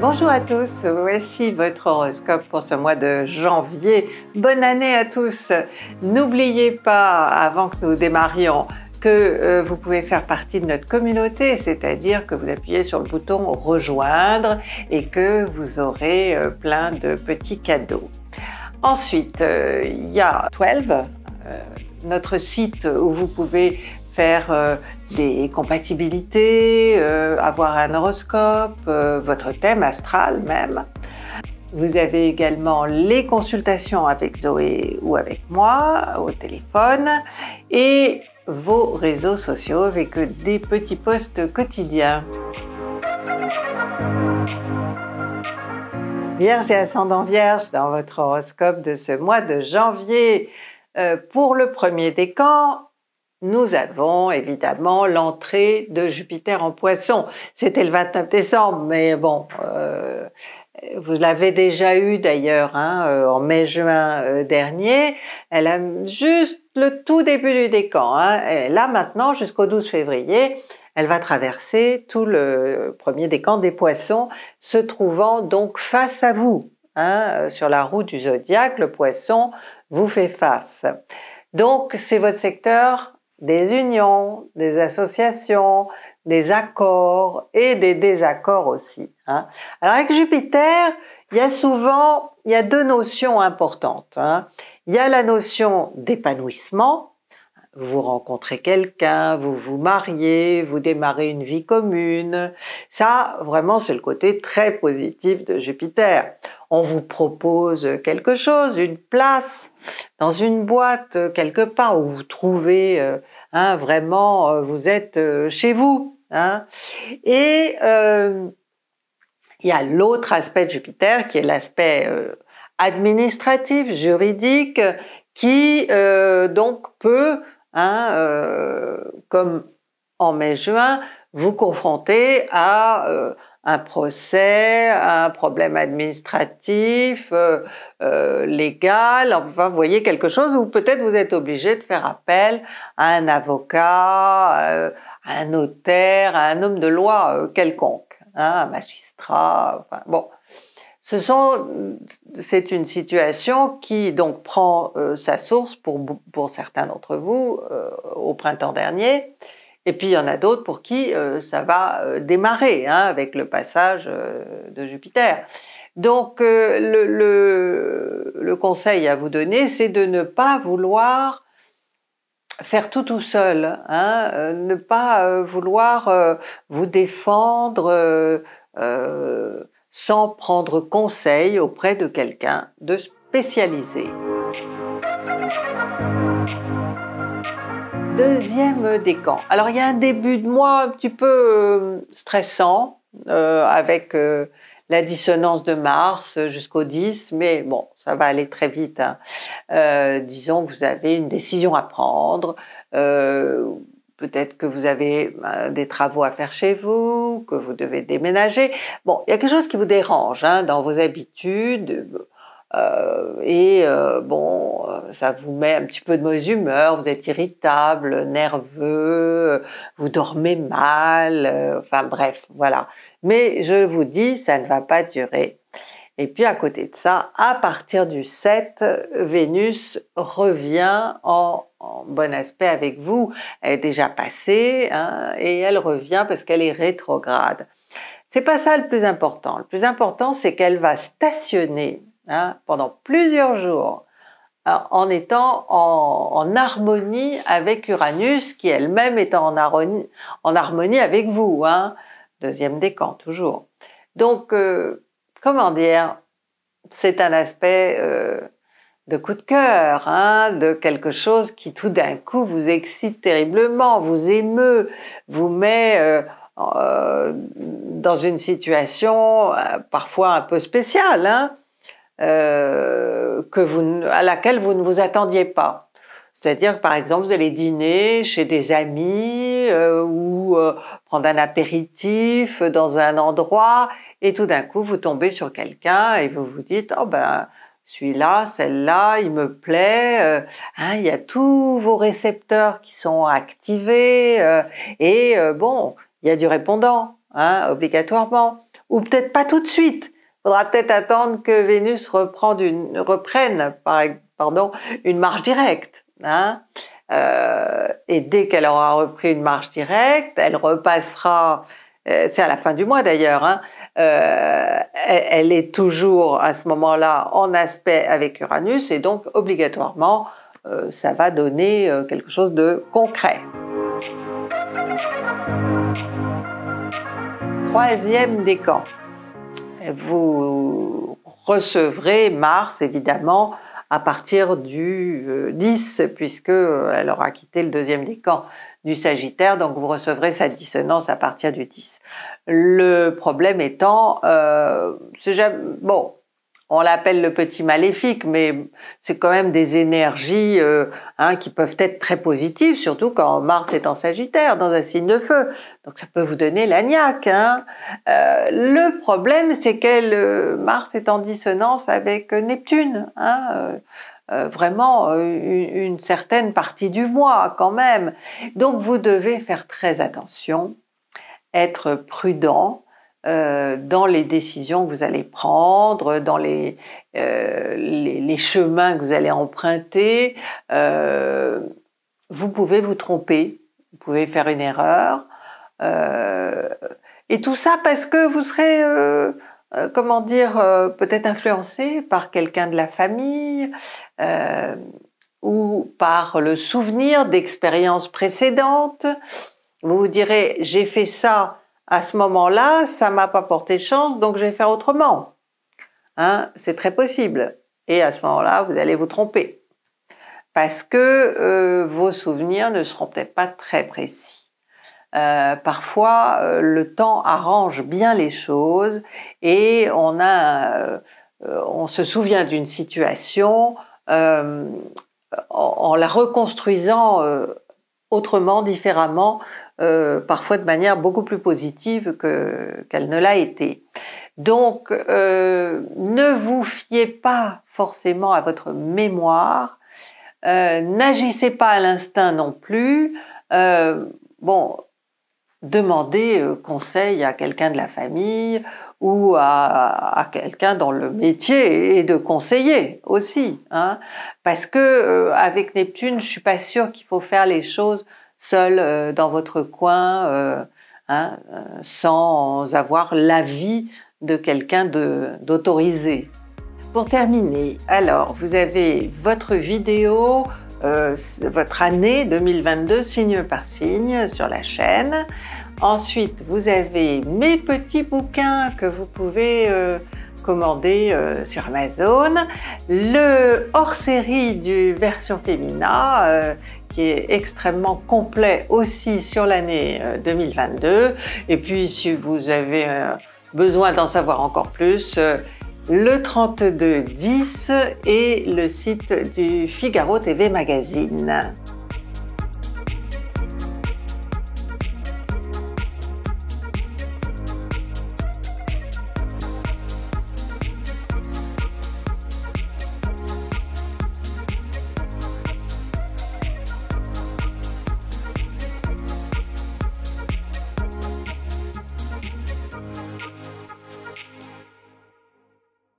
Bonjour à tous, voici votre horoscope pour ce mois de janvier. Bonne année à tous N'oubliez pas, avant que nous démarrions, que euh, vous pouvez faire partie de notre communauté, c'est-à-dire que vous appuyez sur le bouton rejoindre et que vous aurez euh, plein de petits cadeaux. Ensuite, euh, il y a 12, notre site où vous pouvez faire euh, des compatibilités, euh, avoir un horoscope, euh, votre thème astral même. Vous avez également les consultations avec Zoé ou avec moi au téléphone et vos réseaux sociaux avec des petits posts quotidiens. Vierge et ascendant Vierge, dans votre horoscope de ce mois de janvier, euh, pour le premier décan, nous avons évidemment l'entrée de Jupiter en poisson. C'était le 29 décembre, mais bon, euh, vous l'avez déjà eu d'ailleurs hein, euh, en mai-juin dernier. Elle a juste le tout début du décan. Hein. là maintenant, jusqu'au 12 février, elle va traverser tout le premier décan des poissons, se trouvant donc face à vous. Hein, euh, sur la route du zodiaque, le poisson vous fait face. Donc c'est votre secteur des unions, des associations, des accords et des désaccords aussi. Hein. Alors avec Jupiter, il y a souvent, il y a deux notions importantes. Hein. Il y a la notion d'épanouissement vous rencontrez quelqu'un, vous vous mariez, vous démarrez une vie commune. Ça, vraiment, c'est le côté très positif de Jupiter. On vous propose quelque chose, une place dans une boîte euh, quelque part où vous trouvez, euh, hein, vraiment, euh, vous êtes chez vous. Hein. Et il y a l'autre aspect de Jupiter qui est l'aspect administratif, juridique, qui donc peut Hein, euh, comme en mai-juin, vous confrontez à euh, un procès, à un problème administratif, euh, euh, légal, enfin vous voyez quelque chose où peut-être vous êtes obligé de faire appel à un avocat, à un notaire, à un homme de loi quelconque, hein, un magistrat, enfin bon c'est une situation qui donc prend euh, sa source pour, pour certains d'entre vous euh, au printemps dernier, et puis il y en a d'autres pour qui euh, ça va démarrer hein, avec le passage de Jupiter. Donc le, conseil à vous donner, c'est de ne pas vouloir faire tout tout seul, hein, ne pas vouloir vous défendre, sans prendre conseil auprès de quelqu'un de spécialisé. Deuxième décan. Alors il y a un début de mois un petit peu euh, stressant euh, avec euh, la dissonance de Mars jusqu'au 10, mais bon, ça va aller très vite. Hein. disons que vous avez une décision à prendre peut-être que vous avez euh, des travaux à faire chez vous, que vous devez déménager. Bon, il y a quelque chose qui vous dérange hein, dans vos habitudes. Euh, et euh, bon, ça vous met un petit peu de mauvaise humeur, vous êtes irritable, nerveux, vous dormez mal, enfin bref, voilà. Mais je vous dis, ça ne va pas durer. Et puis à côté de ça, à partir du 7, Vénus revient en en bon aspect avec vous elle est déjà passée hein, et elle revient parce qu'elle est rétrograde. C'est pas ça le plus important. Le plus important, c'est qu'elle va stationner hein, pendant plusieurs jours euh, en étant en, harmonie avec Uranus, qui elle-même est en harmonie, avec vous. Hein. Deuxième décan, toujours. Donc, euh, comment dire, c'est un aspect euh, de coup de cœur, hein, de quelque chose qui tout d'un coup vous excite terriblement, vous émeut, vous met euh, euh, dans une situation euh, parfois un peu spéciale, hein, à laquelle vous ne vous attendiez pas. C'est-à-dire, que par exemple, vous allez dîner chez des amis ou prendre un apéritif dans un endroit et tout d'un coup, vous tombez sur quelqu'un et vous vous dites, oh ben, celui-là, celle-là, il me plaît. Euh, hein, il y a tous vos récepteurs qui sont activés euh, et euh, bon, il y a du répondant hein, obligatoirement, ou peut-être pas tout de suite. il Faudra peut-être attendre que Vénus reprenne une, reprenne, marche directe. Hein. et dès qu'elle aura repris une marche directe, elle repassera euh, c'est à la fin du mois d'ailleurs, hein. euh, elle, est toujours à ce moment-là en aspect avec Uranus et donc obligatoirement euh, ça va donner quelque chose de concret. Troisième décan. Vous recevrez Mars évidemment à partir du 10 puisque elle aura quitté le deuxième décan du Sagittaire, donc vous recevrez sa dissonance à partir du 10. Le problème étant, euh, bon, on l'appelle le petit maléfique, mais c'est quand même des énergies euh, hein, qui peuvent être très positives, surtout quand Mars est en Sagittaire, dans un signe de feu. Donc ça peut vous donner la hein. euh, le problème, c'est que Mars est en dissonance avec Neptune. Hein. Euh, vraiment euh, une, certaine partie du mois quand même. Donc vous devez faire très attention, être prudent euh, dans les décisions que vous allez prendre, dans les, les chemins que vous allez emprunter. vous pouvez vous tromper, vous pouvez faire une erreur. et tout ça parce que vous serez euh, comment dire, euh, peut-être influencé par quelqu'un de la famille euh, ou par le souvenir d'expériences précédentes. Vous vous direz, j'ai fait ça à ce moment-là, ça m'a pas porté chance, donc je vais faire autrement. Hein, c'est très possible. Et à ce moment-là, vous allez vous tromper parce que vos souvenirs ne seront peut-être pas très précis. Euh, parfois, euh, le temps arrange bien les choses et on, a, euh, on se souvient d'une situation en, la reconstruisant autrement, différemment, parfois de manière beaucoup plus positive qu'elle ne l'a été. Donc, ne vous fiez pas forcément à votre mémoire, n'agissez pas à l'instinct non plus. bon, demander euh, conseil à quelqu'un de la famille ou à, quelqu'un dans le métier et de conseiller aussi, hein. parce que euh, avec Neptune, je suis pas sûre qu'il faut faire les choses seul euh, dans votre coin, hein, sans avoir l'avis de quelqu'un d'autorisé. Pour terminer, alors vous avez votre vidéo euh, votre année 2022 signe par signe sur la chaîne. Ensuite, vous avez mes petits bouquins que vous pouvez euh, commander euh, sur Amazon, le hors-série du version féminin qui est extrêmement complet aussi sur l'année 2022. Et puis, si vous avez besoin d'en savoir encore plus, le 3210 est le site du Figaro TV Magazine.